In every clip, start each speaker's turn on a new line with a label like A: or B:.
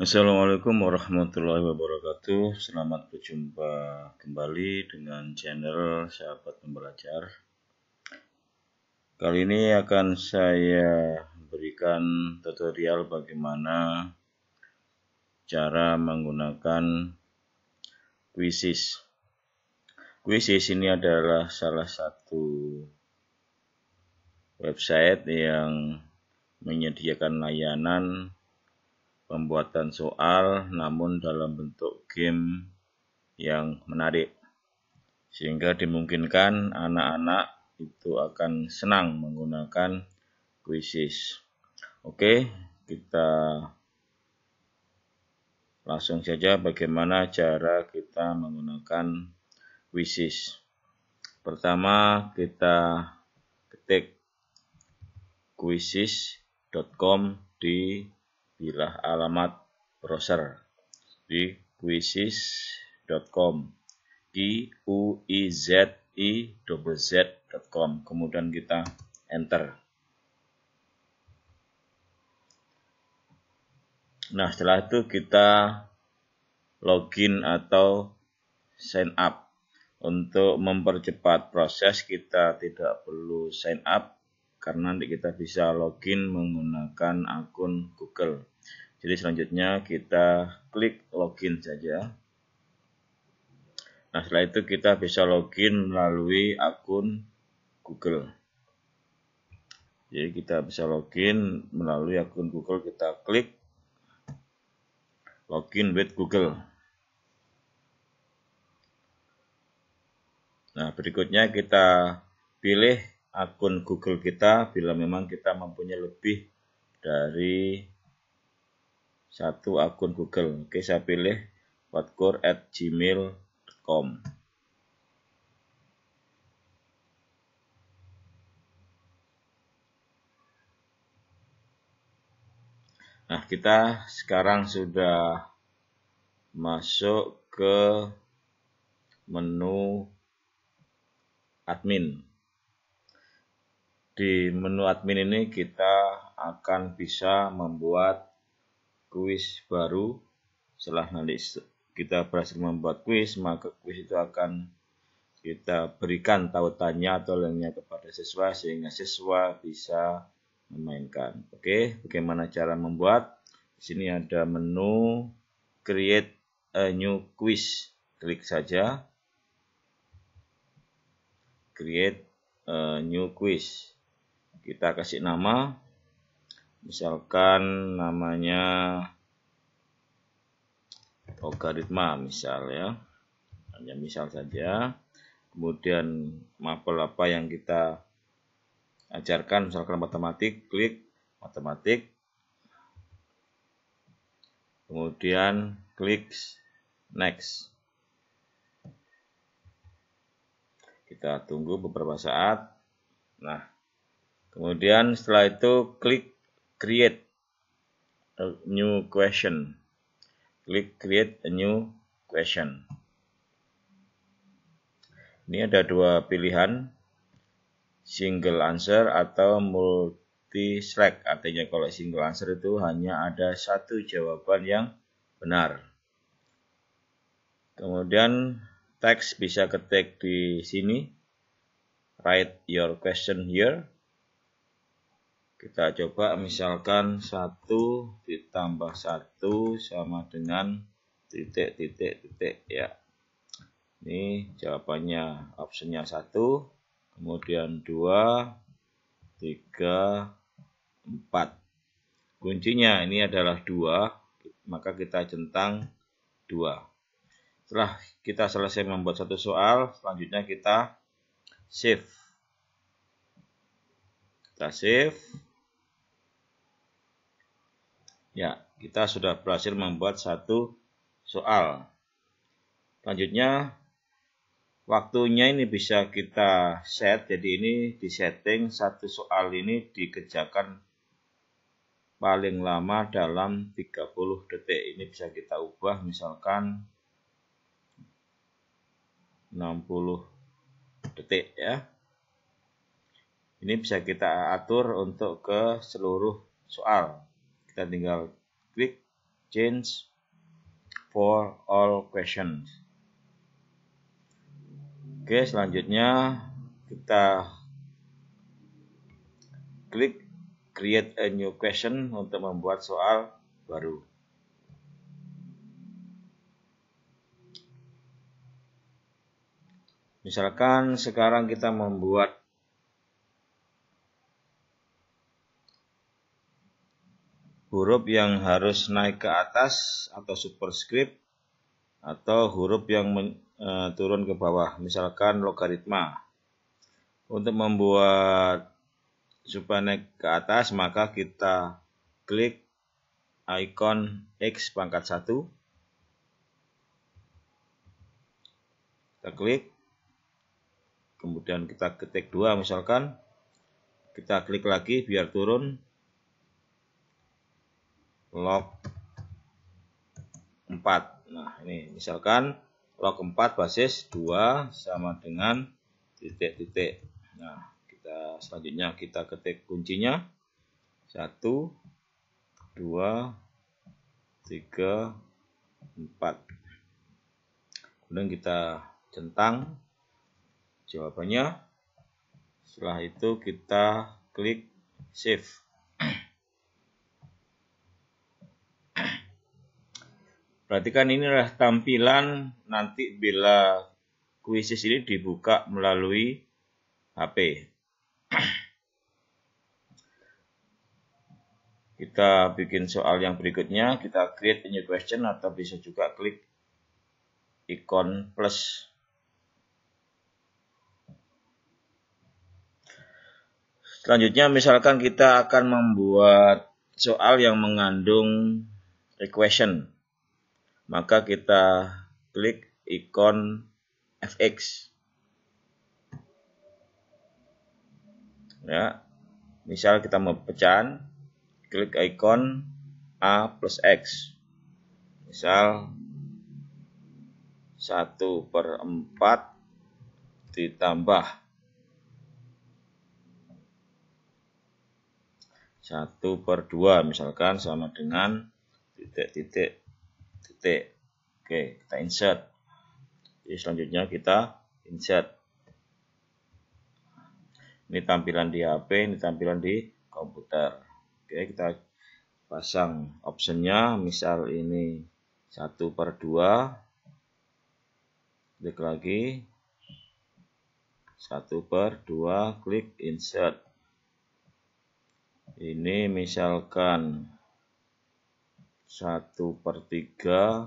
A: Assalamualaikum warahmatullahi wabarakatuh. Selamat berjumpa kembali dengan channel Sahabat Pembelajar. Kali ini akan saya berikan tutorial bagaimana cara menggunakan Quizzes. Quizzes ini adalah salah satu website yang menyediakan layanan pembuatan soal namun dalam bentuk game yang menarik sehingga dimungkinkan anak-anak itu akan senang menggunakan kuisis. Oke, kita langsung saja bagaimana cara kita menggunakan kuisis. Pertama, kita ketik kuisis.com di bilah alamat browser di quizzes.com q u i z i z.com kemudian kita enter nah setelah itu kita login atau sign up untuk mempercepat proses kita tidak perlu sign up karena nanti kita bisa login menggunakan akun Google. Jadi selanjutnya kita klik login saja. Nah setelah itu kita bisa login melalui akun Google. Jadi kita bisa login melalui akun Google, kita klik login with Google. Nah berikutnya kita pilih akun Google kita bila memang kita mempunyai lebih dari satu akun Google. Oke, saya pilih whatcore@gmail.com. gmail.com. Nah, kita sekarang sudah masuk ke menu admin di menu admin ini kita akan bisa membuat kuis baru setelah nanti kita berhasil membuat kuis maka kuis itu akan kita berikan tautannya atau lainnya kepada siswa sehingga siswa bisa memainkan oke bagaimana cara membuat di sini ada menu create a new quiz klik saja create a new quiz kita kasih nama misalkan namanya logaritma misal ya hanya misal saja kemudian mapel apa yang kita ajarkan misalkan matematik klik matematik kemudian klik next kita tunggu beberapa saat nah Kemudian setelah itu klik create a new question. Klik create a new question. Ini ada dua pilihan, single answer atau multi select. Artinya kalau single answer itu hanya ada satu jawaban yang benar. Kemudian teks bisa ketik di sini. Write your question here. Kita coba misalkan 1 ditambah 1 sama dengan titik titik titik ya. Ini jawabannya optionnya 1, kemudian 2, 3, 4. Kuncinya ini adalah 2, maka kita centang 2. Setelah kita selesai membuat satu soal, selanjutnya kita save. Kita save. Ya, kita sudah berhasil membuat satu soal. Selanjutnya, waktunya ini bisa kita set. Jadi ini di setting satu soal ini dikerjakan paling lama dalam 30 detik. Ini bisa kita ubah misalkan 60 detik ya. Ini bisa kita atur untuk ke seluruh soal kita tinggal klik change for all questions. Oke, selanjutnya kita klik create a new question untuk membuat soal baru. Misalkan sekarang kita membuat huruf yang harus naik ke atas atau superscript atau huruf yang men, e, turun ke bawah, misalkan logaritma. Untuk membuat supaya naik ke atas, maka kita klik ikon X pangkat 1. Kita klik. Kemudian kita ketik 2 misalkan. Kita klik lagi biar turun log 4. Nah, ini misalkan log 4 basis 2 sama dengan titik-titik. Nah, kita selanjutnya kita ketik kuncinya. 1, 2, 3, 4. Kemudian kita centang jawabannya. Setelah itu kita klik save. Perhatikan ini adalah tampilan nanti bila kuisis ini dibuka melalui HP. Kita bikin soal yang berikutnya, kita create a new question atau bisa juga klik ikon plus. Selanjutnya misalkan kita akan membuat soal yang mengandung equation maka kita klik ikon fx ya misal kita mau pecahan klik ikon a plus x misal 1 per 4 ditambah 1 per 2 misalkan sama dengan titik-titik titik oke kita insert jadi selanjutnya kita insert ini tampilan di HP ini tampilan di komputer oke kita pasang optionnya misal ini satu per dua, klik lagi satu per dua, klik insert ini misalkan 1 per 3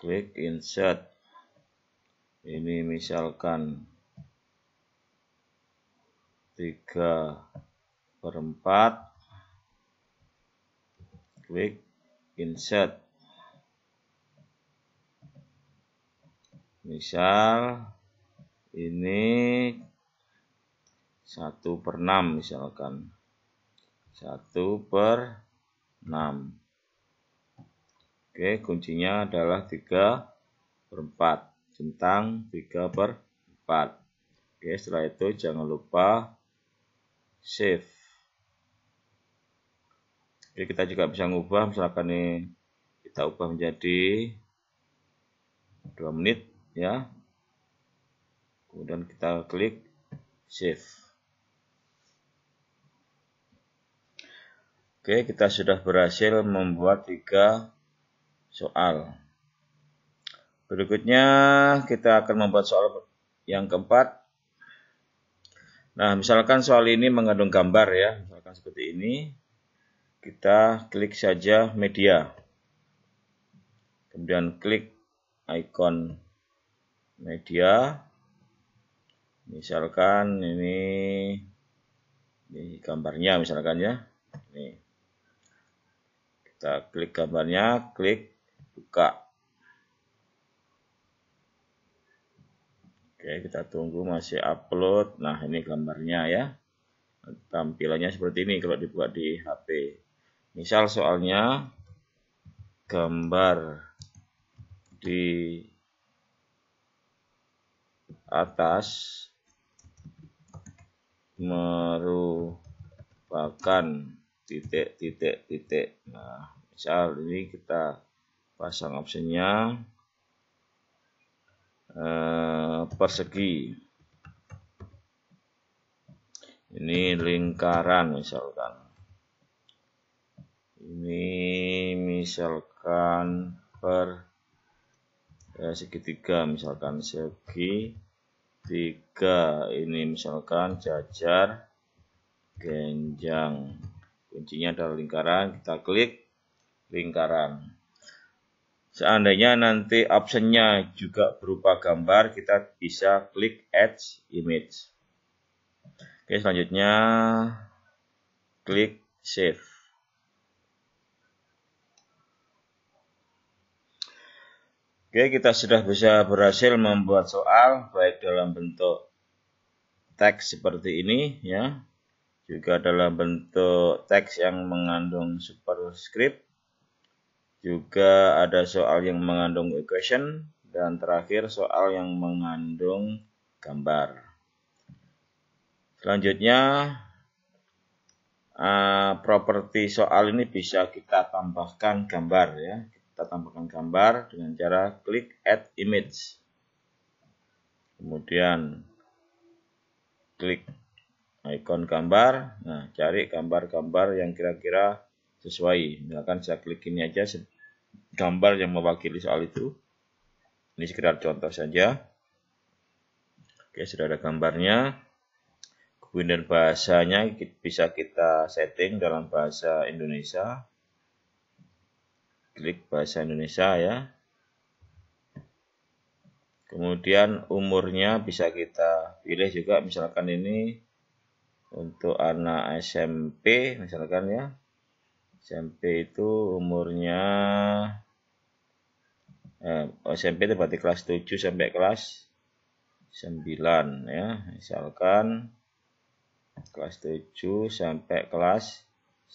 A: klik insert ini misalkan 3 per 4 klik insert misal ini 1 per 6 misalkan 1 per 6. Oke, kuncinya adalah 3 per 4. Centang 3 per 4. Oke, setelah itu jangan lupa save. Oke, kita juga bisa mengubah misalkan ini kita ubah menjadi 2 menit ya. Kemudian kita klik save. Oke, kita sudah berhasil membuat tiga soal. Berikutnya kita akan membuat soal yang keempat. Nah, misalkan soal ini mengandung gambar ya, misalkan seperti ini. Kita klik saja media. Kemudian klik icon media. Misalkan ini, ini gambarnya misalkan ya. Nih kita klik gambarnya, klik buka. Oke, kita tunggu masih upload. Nah, ini gambarnya ya. Tampilannya seperti ini kalau dibuka di HP. Misal soalnya gambar di atas merupakan titik titik titik nah misal ini kita pasang optionnya eh, persegi ini lingkaran misalkan ini misalkan per ya, segitiga misalkan segi tiga ini misalkan jajar genjang kuncinya adalah lingkaran kita klik lingkaran seandainya nanti optionnya juga berupa gambar kita bisa klik add image oke selanjutnya klik save Oke, kita sudah bisa berhasil membuat soal baik dalam bentuk teks seperti ini ya juga dalam bentuk teks yang mengandung superscript juga ada soal yang mengandung equation dan terakhir soal yang mengandung gambar selanjutnya uh, properti soal ini bisa kita tambahkan gambar ya kita tambahkan gambar dengan cara klik add image kemudian klik Icon gambar. Nah, cari gambar-gambar yang kira-kira sesuai. Misalkan saya klik ini aja gambar yang mewakili soal itu. Ini sekedar contoh saja. Oke, sudah ada gambarnya. Kemudian bahasanya bisa kita setting dalam bahasa Indonesia. Klik bahasa Indonesia ya. Kemudian umurnya bisa kita pilih juga misalkan ini untuk anak SMP misalkan ya SMP itu umurnya eh, SMP itu berarti kelas 7 sampai kelas 9 ya misalkan kelas 7 sampai kelas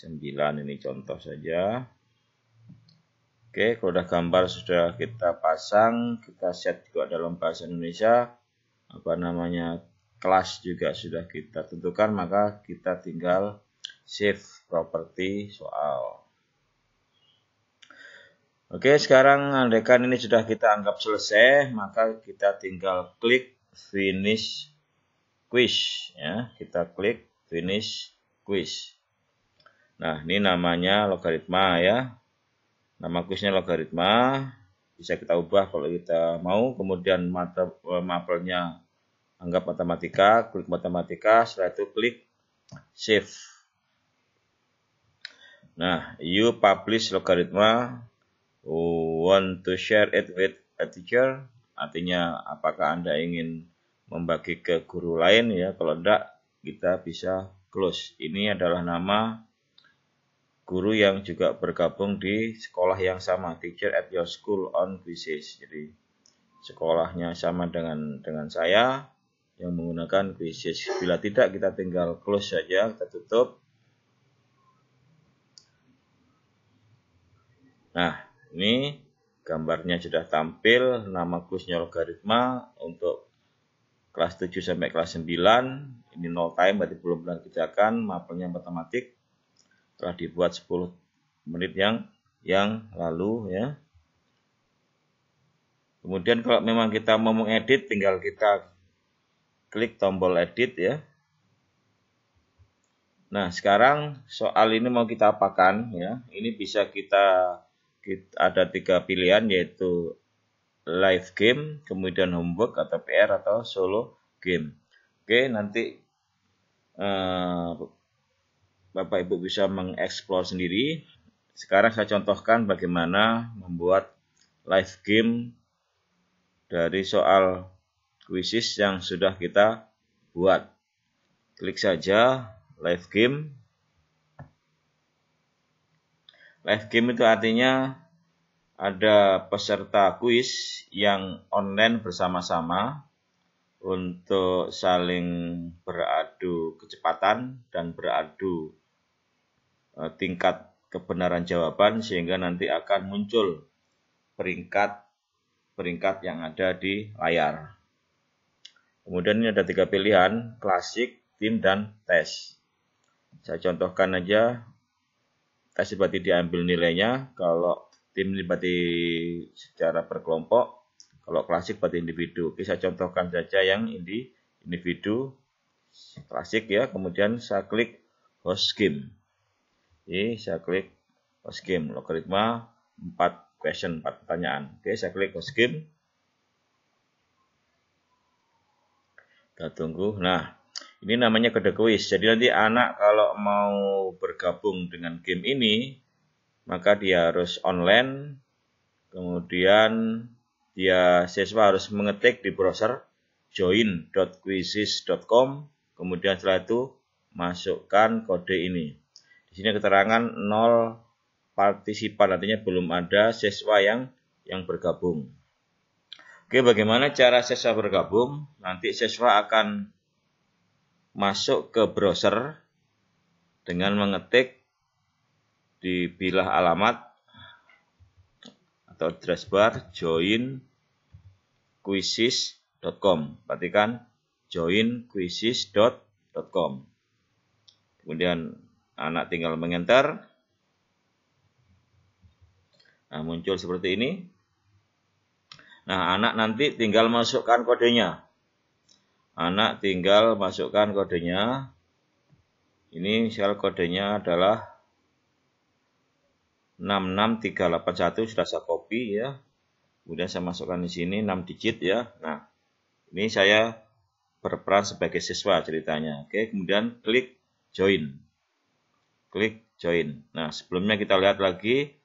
A: 9 ini contoh saja Oke kalau udah gambar sudah kita pasang kita set juga dalam bahasa Indonesia apa namanya kelas juga sudah kita tentukan maka kita tinggal save property soal Oke sekarang andaikan ini sudah kita anggap selesai maka kita tinggal klik finish quiz ya kita klik finish quiz Nah ini namanya logaritma ya nama kuisnya logaritma bisa kita ubah kalau kita mau kemudian mata eh, mapelnya anggap matematika, klik matematika, setelah itu klik save. Nah, you publish logaritma, want to share it with a teacher, artinya apakah Anda ingin membagi ke guru lain ya, kalau tidak kita bisa close. Ini adalah nama guru yang juga bergabung di sekolah yang sama, teacher at your school on quizzes. Jadi sekolahnya sama dengan dengan saya, yang menggunakan kuisis. Bila tidak kita tinggal close saja, kita tutup. Nah, ini gambarnya sudah tampil nama kuisnya logaritma untuk kelas 7 sampai kelas 9 ini no time berarti belum pernah kerjakan mapelnya matematik telah dibuat 10 menit yang yang lalu ya kemudian kalau memang kita mau mengedit tinggal kita klik tombol edit ya. Nah, sekarang soal ini mau kita apakan ya. Ini bisa kita, kita ada tiga pilihan yaitu live game, kemudian homework atau PR atau solo game. Oke, nanti eh, Bapak Ibu bisa mengeksplor sendiri. Sekarang saya contohkan bagaimana membuat live game dari soal Kuisis yang sudah kita buat. Klik saja live game. Live game itu artinya ada peserta kuis yang online bersama-sama untuk saling beradu kecepatan dan beradu e, tingkat kebenaran jawaban sehingga nanti akan muncul peringkat peringkat yang ada di layar. Kemudian ini ada tiga pilihan, klasik, tim, dan tes. Saya contohkan aja, tes berarti diambil nilainya, kalau tim ini berarti secara berkelompok, kalau klasik berarti individu. Oke, saya contohkan saja yang ini individu, klasik ya, kemudian saya klik host game. Oke, saya klik host game, logaritma 4 question, 4 pertanyaan. Oke, saya klik host game. Kita tunggu. Nah, ini namanya kode kuis. Jadi nanti anak kalau mau bergabung dengan game ini, maka dia harus online. Kemudian dia siswa harus mengetik di browser join.quizzes.com. Kemudian setelah itu masukkan kode ini. Di sini keterangan 0 partisipan artinya belum ada siswa yang yang bergabung. Oke, bagaimana cara siswa bergabung? Nanti siswa akan masuk ke browser dengan mengetik di bilah alamat atau address bar join quizzes.com. Perhatikan joinquizzes.com. Kemudian anak tinggal mengenter. Nah, muncul seperti ini. Nah, anak nanti tinggal masukkan kodenya. Anak tinggal masukkan kodenya. Ini misal kodenya adalah 66381 sudah saya copy ya. Kemudian saya masukkan di sini 6 digit ya. Nah, ini saya berperan sebagai siswa ceritanya. Oke, kemudian klik join. Klik join. Nah, sebelumnya kita lihat lagi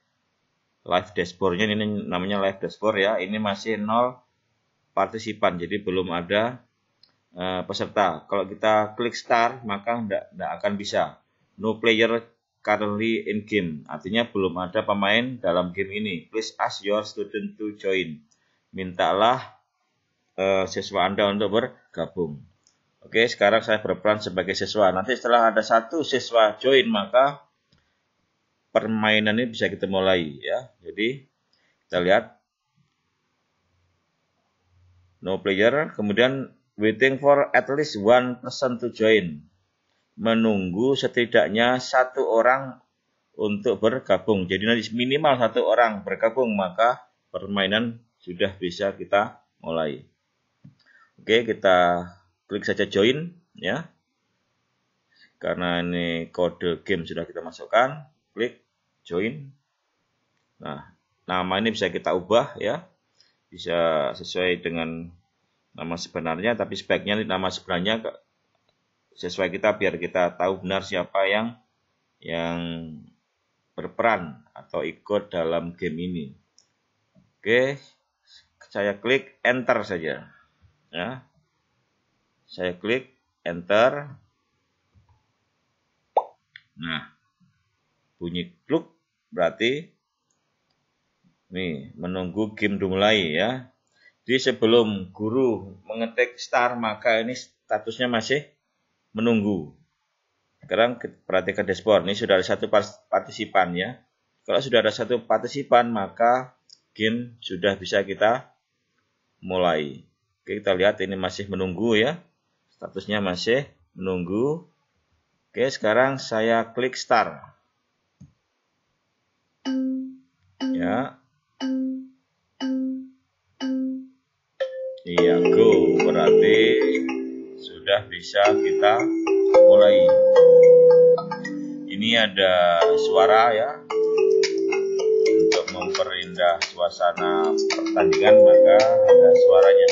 A: live dashboardnya ini namanya live dashboard ya ini masih nol partisipan jadi belum ada uh, peserta kalau kita klik start maka tidak akan bisa no player currently in game artinya belum ada pemain dalam game ini please ask your student to join mintalah uh, siswa anda untuk bergabung oke sekarang saya berperan sebagai siswa nanti setelah ada satu siswa join maka permainan ini bisa kita mulai ya. Jadi kita lihat no player, kemudian waiting for at least one person to join. Menunggu setidaknya satu orang untuk bergabung. Jadi nanti minimal satu orang bergabung maka permainan sudah bisa kita mulai. Oke, kita klik saja join ya. Karena ini kode game sudah kita masukkan, klik join. Nah, nama ini bisa kita ubah ya. Bisa sesuai dengan nama sebenarnya, tapi sebaiknya nama sebenarnya sesuai kita biar kita tahu benar siapa yang yang berperan atau ikut dalam game ini. Oke, saya klik enter saja. Ya. Saya klik enter. Nah, bunyi kluk berarti nih menunggu game dimulai ya. Jadi sebelum guru mengetik star maka ini statusnya masih menunggu. Sekarang perhatikan dashboard. Ini sudah ada satu partisipan ya. Kalau sudah ada satu partisipan maka game sudah bisa kita mulai. Oke, kita lihat ini masih menunggu ya. Statusnya masih menunggu. Oke, sekarang saya klik start. Ya. Iya, go. Berarti sudah bisa kita mulai. Ini ada suara ya. Untuk memperindah suasana pertandingan maka ada suaranya.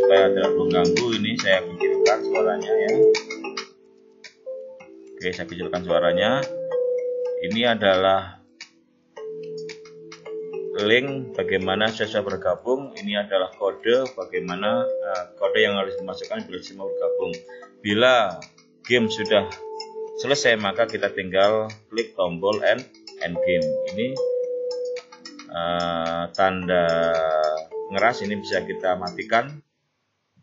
A: Supaya tidak mengganggu ini saya kecilkan suaranya ya. Oke, saya kecilkan suaranya. Ini adalah link bagaimana saya bergabung. Ini adalah kode bagaimana uh, kode yang harus dimasukkan bila mau bergabung. Bila game sudah selesai maka kita tinggal klik tombol end end game. Ini uh, tanda ngeras ini bisa kita matikan,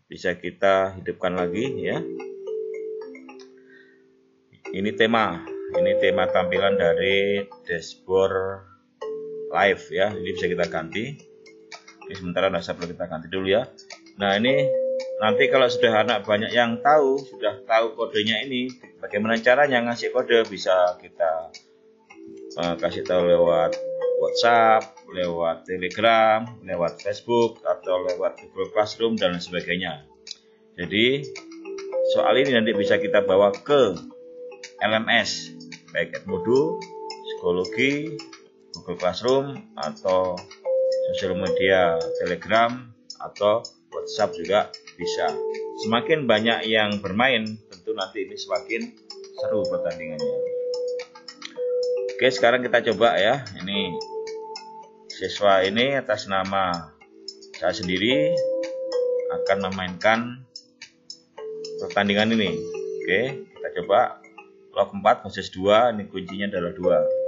A: bisa kita hidupkan lagi ya. Ini tema, ini tema tampilan dari dashboard live ya ini bisa kita ganti ini sementara tidak perlu kita ganti dulu ya nah ini nanti kalau sudah anak banyak yang tahu sudah tahu kodenya ini bagaimana caranya ngasih kode bisa kita uh, kasih tahu lewat WhatsApp, lewat Telegram, lewat Facebook atau lewat Google Classroom dan sebagainya. Jadi soal ini nanti bisa kita bawa ke LMS baik Modul, psikologi, Google Classroom atau sosial media Telegram atau WhatsApp juga bisa. Semakin banyak yang bermain, tentu nanti ini semakin seru pertandingannya. Oke, sekarang kita coba ya. Ini siswa ini atas nama saya sendiri akan memainkan pertandingan ini. Oke, kita coba log 4 versus 2, ini kuncinya adalah 2.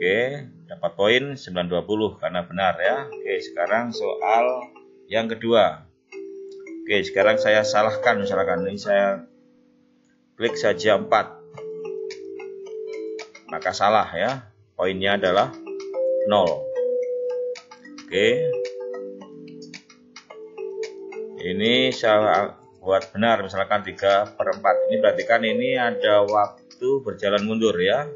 A: Oke, dapat poin 920 karena benar ya. Oke, sekarang soal yang kedua. Oke, sekarang saya salahkan misalkan ini saya klik saja 4. Maka salah ya. Poinnya adalah 0. Oke. Ini saya buat benar misalkan 3 per 4. Ini berarti kan ini ada waktu berjalan mundur ya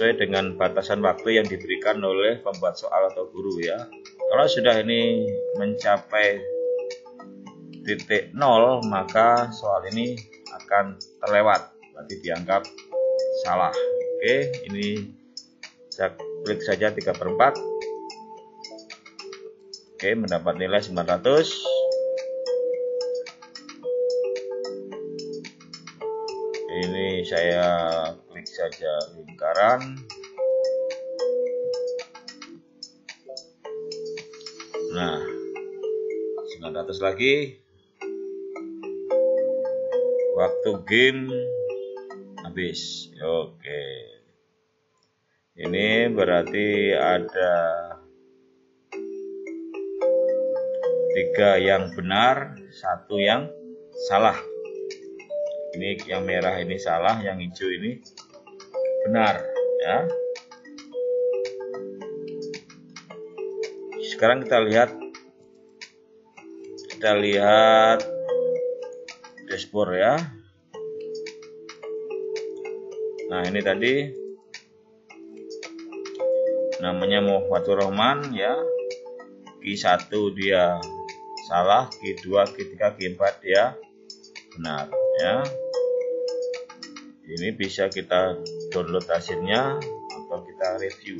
A: sesuai dengan batasan waktu yang diberikan oleh pembuat soal atau guru ya. Kalau sudah ini mencapai titik nol maka soal ini akan terlewat, berarti dianggap salah. Oke, ini saya klik saja 3 per 4. Oke, mendapat nilai 900. ini saya klik saja lingkaran nah 900 lagi waktu game habis oke ini berarti ada tiga yang benar satu yang salah ini yang merah ini salah yang hijau ini benar ya sekarang kita lihat kita lihat dashboard ya nah ini tadi namanya Muhammadur Rahman ya Q1 dia salah Q2 Q3 Q4 dia benar ya ini bisa kita download hasilnya atau kita review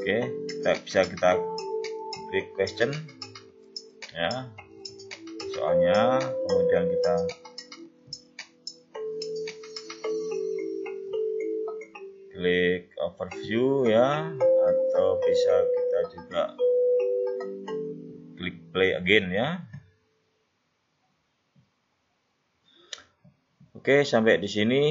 A: oke kita bisa kita klik question ya soalnya kemudian kita klik overview ya atau bisa kita juga klik play again ya Oke, sampai di sini.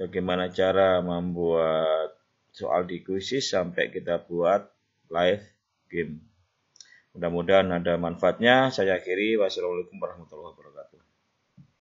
A: Bagaimana cara membuat soal di kuisis sampai kita buat live game. Mudah-mudahan ada manfaatnya. Saya akhiri. Wassalamualaikum warahmatullahi wabarakatuh.